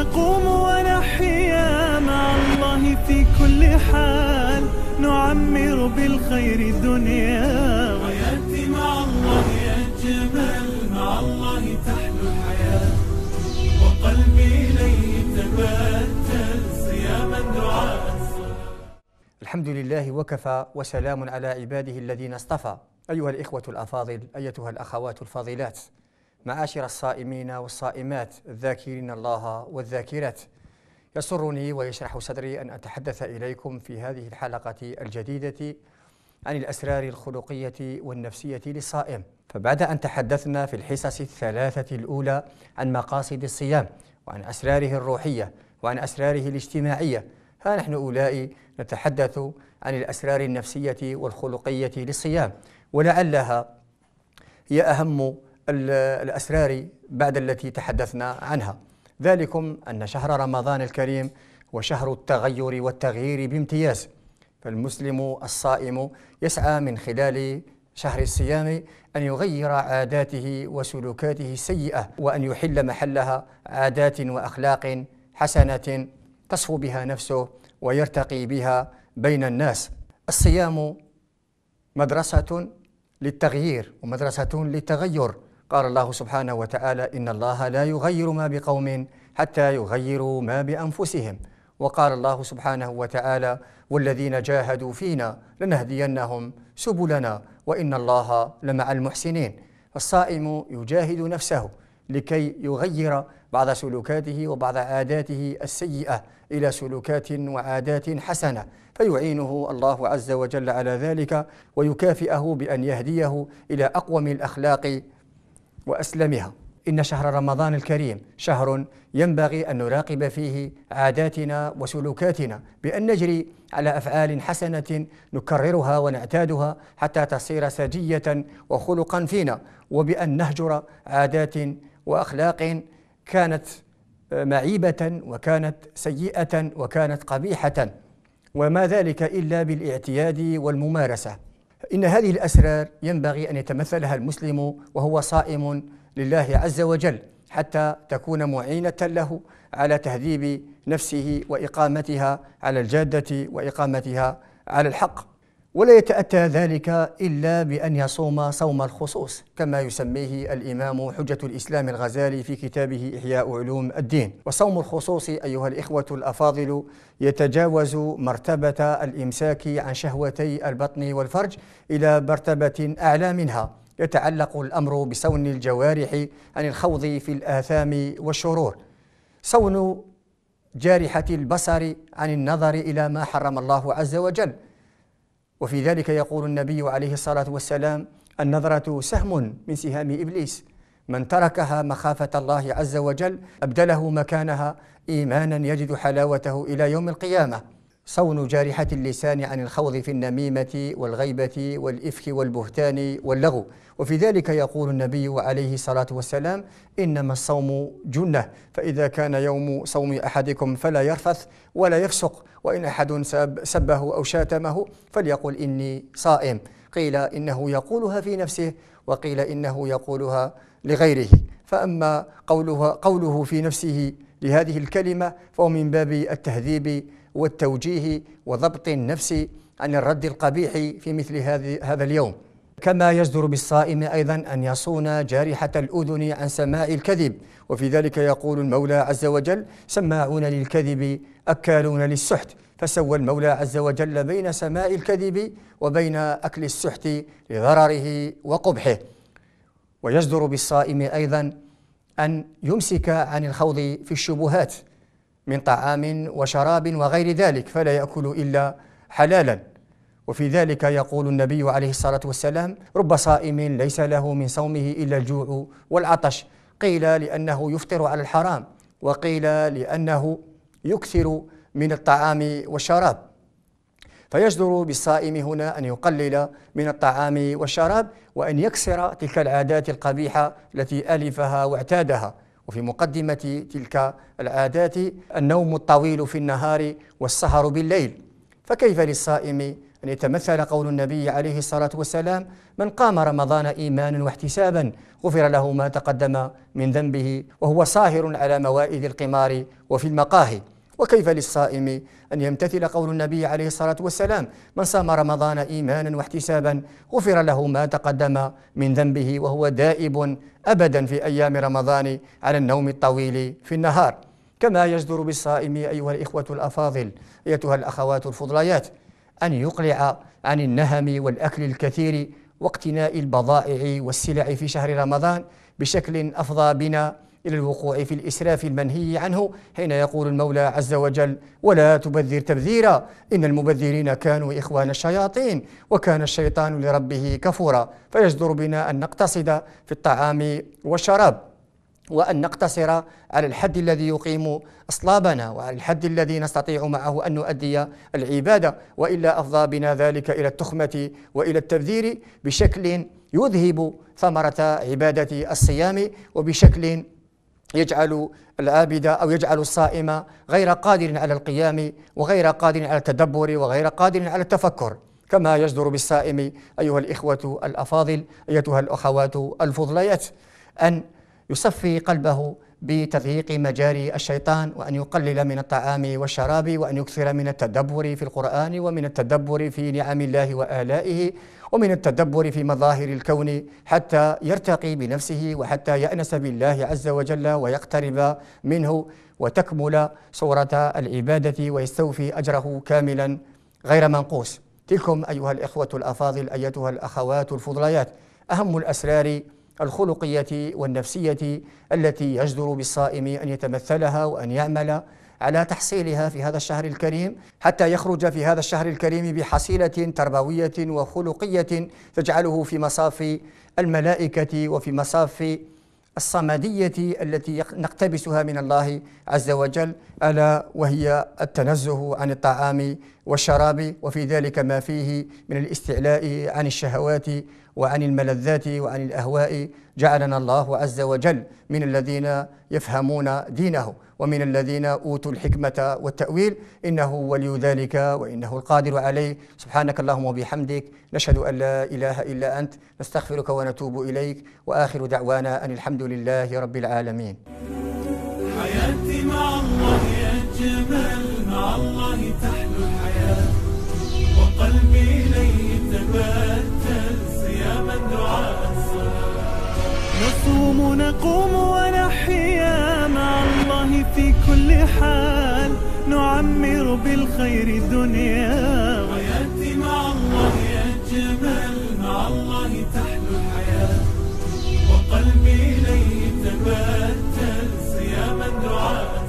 نقوم ونحيا مع الله في كل حال نعمر بالخير الدنيا ويأتي مع الله أجمل مع الله تحلو الحياة وقلبي إليه تبتل صياما دعاء الحمد لله وكفى وسلام على عباده الذين اصطفى أيها الإخوة الأفاضل أيتها الأخوات الفاضلات معاشر الصائمين والصائمات الذاكرين الله والذاكرات يسرني ويشرح صدري أن أتحدث إليكم في هذه الحلقة الجديدة عن الأسرار الخلقية والنفسية للصائم فبعد أن تحدثنا في الحصص الثلاثة الأولى عن مقاصد الصيام وعن أسراره الروحية وعن أسراره الاجتماعية ها نحن أولئك نتحدث عن الأسرار النفسية والخلقية للصيام ولعلها هي أهم الأسرار بعد التي تحدثنا عنها ذلكم أن شهر رمضان الكريم هو شهر التغير والتغيير بامتياز فالمسلم الصائم يسعى من خلال شهر الصيام أن يغير عاداته وسلوكاته السيئة وأن يحل محلها عادات وأخلاق حسنة تصفو بها نفسه ويرتقي بها بين الناس الصيام مدرسة للتغيير ومدرسة للتغير قال الله سبحانه وتعالى إن الله لا يغير ما بقوم حتى يغيروا ما بأنفسهم وقال الله سبحانه وتعالى والذين جاهدوا فينا لنهدينهم سبلنا وإن الله لمع المحسنين الصائم يجاهد نفسه لكي يغير بعض سلوكاته وبعض عاداته السيئة إلى سلوكات وعادات حسنة فيعينه الله عز وجل على ذلك ويكافئه بأن يهديه إلى أقوم الأخلاق وأسلمها إن شهر رمضان الكريم شهر ينبغي أن نراقب فيه عاداتنا وسلوكاتنا بأن نجري على أفعال حسنة نكررها ونعتادها حتى تصير سجية وخلقا فينا وبأن نهجر عادات وأخلاق كانت معيبة وكانت سيئة وكانت قبيحة وما ذلك إلا بالاعتياد والممارسة إن هذه الأسرار ينبغي أن يتمثلها المسلم وهو صائم لله عز وجل حتى تكون معينة له على تهذيب نفسه وإقامتها على الجادة وإقامتها على الحق ولا يتأتى ذلك إلا بأن يصوم صوم الخصوص كما يسميه الإمام حجة الإسلام الغزالي في كتابه إحياء علوم الدين وصوم الخصوص أيها الإخوة الأفاضل يتجاوز مرتبة الإمساك عن شهوتي البطن والفرج إلى مرتبة أعلى منها يتعلق الأمر بصون الجوارح عن الخوض في الآثام والشرور صون جارحة البصر عن النظر إلى ما حرم الله عز وجل وفي ذلك يقول النبي عليه الصلاة والسلام النظرة سهم من سهام إبليس من تركها مخافة الله عز وجل أبدله مكانها إيمانا يجد حلاوته إلى يوم القيامة صون جارحة اللسان عن الخوض في النميمة والغيبة والإفك والبهتان واللغو وفي ذلك يقول النبي عليه الصلاة والسلام إنما الصوم جنة فإذا كان يوم صوم أحدكم فلا يرفث ولا يفسق وإن أحد سب سبه أو شاتمه فليقل إني صائم قيل إنه يقولها في نفسه وقيل إنه يقولها لغيره فأما قولها قوله في نفسه لهذه الكلمة فهو من باب التهذيب والتوجيه وضبط النفس عن الرد القبيح في مثل هذا اليوم كما يجدر بالصائم أيضا أن يصون جارحة الأذن عن سماع الكذب وفي ذلك يقول المولى عز وجل سماعون للكذب أكالون للسحت فسوى المولى عز وجل بين سماء الكذب وبين أكل السحت لضرره وقبحه ويجدر بالصائم أيضا أن يمسك عن الخوض في الشبهات من طعام وشراب وغير ذلك فلا يأكل إلا حلالا وفي ذلك يقول النبي عليه الصلاة والسلام رب صائم ليس له من صومه إلا الجوع والعطش قيل لأنه يفطر على الحرام وقيل لأنه يكثر من الطعام والشراب فيجدر بالصائم هنا أن يقلل من الطعام والشراب وأن يكسر تلك العادات القبيحة التي ألفها واعتادها وفي مقدمة تلك العادات النوم الطويل في النهار والسهر بالليل فكيف للصائم أن يتمثل قول النبي عليه الصلاة والسلام من قام رمضان إيمانا واحتسابا غفر له ما تقدم من ذنبه وهو ساهر على موائد القمار وفي المقاهي وكيف للصائم أن يمتثل قول النبي عليه الصلاة والسلام من صام رمضان إيمانا واحتسابا غفر له ما تقدم من ذنبه وهو دائب أبدا في أيام رمضان على النوم الطويل في النهار كما يجدر بالصائم أيها الإخوة الأفاضل أيتها الأخوات الفضليات أن يقلع عن النهم والأكل الكثير واقتناء البضائع والسلع في شهر رمضان بشكل أفضى بنا إلى الوقوع في الإسراف المنهي عنه حين يقول المولى عز وجل ولا تبذر تبذيرا إن المبذرين كانوا إخوان الشياطين وكان الشيطان لربه كفورا فيجدر بنا أن نقتصد في الطعام والشراب وأن نقتصر على الحد الذي يقيم أصلابنا وعلى الحد الذي نستطيع معه أن نؤدي العبادة وإلا أفضى بنا ذلك إلى التخمة وإلى التبذير بشكل يذهب ثمرة عبادة الصيام وبشكل يجعل العابد أو يجعل الصائم غير قادر على القيام وغير قادر على التدبر وغير قادر على التفكر كما يجدر بالصائم أيها الإخوة الأفاضل أيتها الأخوات الفضليات أن يصفي قلبه بتضييق مجاري الشيطان وأن يقلل من الطعام والشراب وأن يكثر من التدبر في القرآن ومن التدبر في نعم الله وآلائه ومن التدبر في مظاهر الكون حتى يرتقي بنفسه وحتى يأنس بالله عز وجل ويقترب منه وتكمل صورة العبادة ويستوفي أجره كاملا غير منقوص تلكم أيها الإخوة الأفاضل أيتها الأخوات الفضليات أهم الأسرار الخلقية والنفسية التي يجدر بالصائم أن يتمثلها وأن يعمل على تحصيلها في هذا الشهر الكريم حتى يخرج في هذا الشهر الكريم بحصيلة تربوية وخلقية تجعله في مصاف الملائكة وفي مصاف الصمدية التي نقتبسها من الله عز وجل ألا وهي التنزه عن الطعام والشراب وفي ذلك ما فيه من الاستعلاء عن الشهوات وعن الملذات وعن الاهواء جعلنا الله عز وجل من الذين يفهمون دينه ومن الذين اوتوا الحكمه والتاويل انه ولي ذلك وانه القادر عليه سبحانك اللهم وبحمدك نشهد ان لا اله الا انت نستغفرك ونتوب اليك واخر دعوانا ان الحمد لله رب العالمين حياتي معك نقوم ونحيا مع الله في كل حال نعمر بالخير الدنيا ويأتي مع الله أجمل مع الله تحلو الحياة وقلبي إليه تبتل صياما دعاء